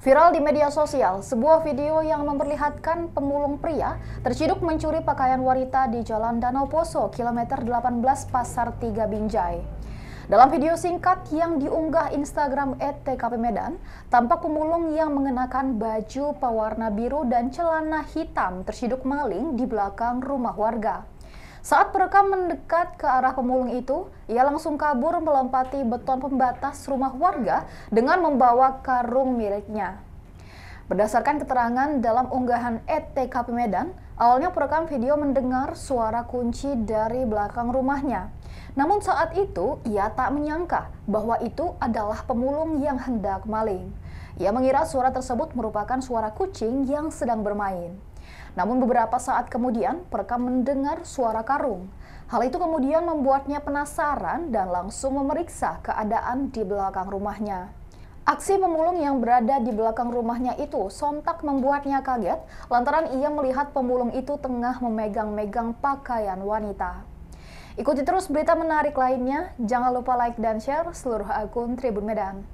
Viral di media sosial, sebuah video yang memperlihatkan pemulung pria terciduk mencuri pakaian wanita di Jalan Danau Poso, kilometer 18 Pasar Tiga Binjai. Dalam video singkat yang diunggah Instagram @tkp Medan, tampak pemulung yang mengenakan baju pewarna biru dan celana hitam terciduk maling di belakang rumah warga. Saat perekam mendekat ke arah pemulung itu, ia langsung kabur melompati beton pembatas rumah warga dengan membawa karung miliknya. Berdasarkan keterangan dalam unggahan ETKP Medan, awalnya perekam video mendengar suara kunci dari belakang rumahnya. Namun saat itu ia tak menyangka bahwa itu adalah pemulung yang hendak maling. Ia mengira suara tersebut merupakan suara kucing yang sedang bermain. Namun beberapa saat kemudian, mereka mendengar suara karung. Hal itu kemudian membuatnya penasaran dan langsung memeriksa keadaan di belakang rumahnya. Aksi pemulung yang berada di belakang rumahnya itu sontak membuatnya kaget lantaran ia melihat pemulung itu tengah memegang-megang pakaian wanita. Ikuti terus berita menarik lainnya, jangan lupa like dan share seluruh akun Tribun Medan.